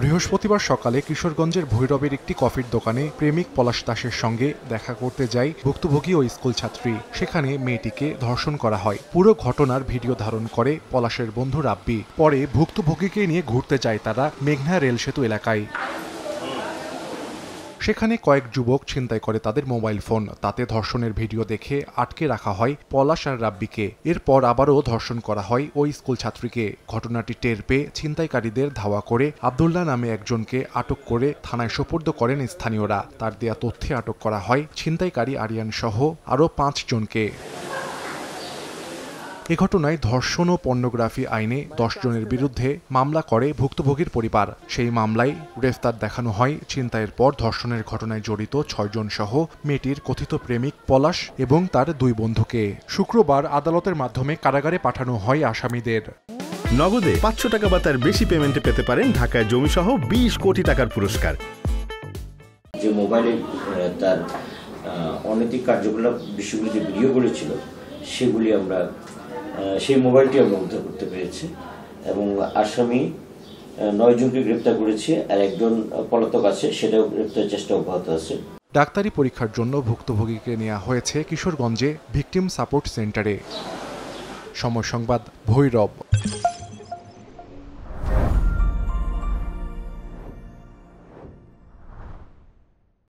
বৃহস্পতিবার সকালে কিশোরগঞ্জের ভৈরবের একটি কফির দোকানে প্রেমিক পলাশ দাসের সঙ্গে দেখা করতে যায় ভুক্তভোগী ও স্কুল ছাত্রী সেখানে মেয়েটিকে ধর্ষণ করা হয় পুরো ঘটনার ভিডিও ধারণ করে পলাশের বন্ধু রাব্বি পরে ভুক্তভোগীকে নিয়ে ঘুরতে যায় তারা মেঘনা রেল সেতু এলাকায় সেখানে কয়েক যুবক ছিনতাই করে তাদের মোবাইল ফোন তাতে ধর্ষণের ভিডিও দেখে আটকে রাখা হয় পলাশ আর রাব্বিকে এরপর আবারও ধর্ষণ করা হয় ওই স্কুল ছাত্রীকে ঘটনাটি টের পেয়ে ছিনতাইকারীদের ধাওয়া করে আবদুল্লাহ নামে একজনকে আটক করে থানায় সোপর্দ করেন স্থানীয়রা তার দেয়া তথ্যে আটক করা হয় ছিনতাইকারী আরিয়ান সহ আরও পাঁচজনকে এ ঘটনায় ধর্ষণ ও পর্নোগ্রাফি আইনে দশ জনের বিরুদ্ধে মামলা করে ভুক্তভোগীর পরিবার সেই মামলায় গ্রেফতার দেখানো হয় ছিনতাইয়ের পর ধর্ষণের ঘটনায় জড়িত ছয়জন সহ মেয়েটির কথিত প্রেমিক পলাশ এবং তার দুই বন্ধুকে শুক্রবার আদালতের মাধ্যমে কারাগারে পাঠানো হয় আসামিদের নগদে পাঁচশো টাকা বা তার বেশি পেমেন্টে পেতে পারেন ঢাকায় জমিসহ বিশ কোটি টাকার পুরস্কার যে মোবাইলে তার অনৈতিক কার্যকলাপ বিষয়গুলি যে ভিডিও করেছিল সেগুলি আমরা সেই মোবাইলটি আমরা উদ্ধার করতে পেরেছি এবং আসামি নয়জনকে গ্রেপ্তার করেছি আর একজন পলাতক আছে সেটাও গ্রেপ্তারের চেষ্টা অব্যাহত আছে ডাক্তারি পরীক্ষার জন্য ভুক্তভোগীকে নেওয়া হয়েছে কিশোরগঞ্জে ভিকটিম সাপোর্ট সেন্টারে সময় সংবাদ ভৈরব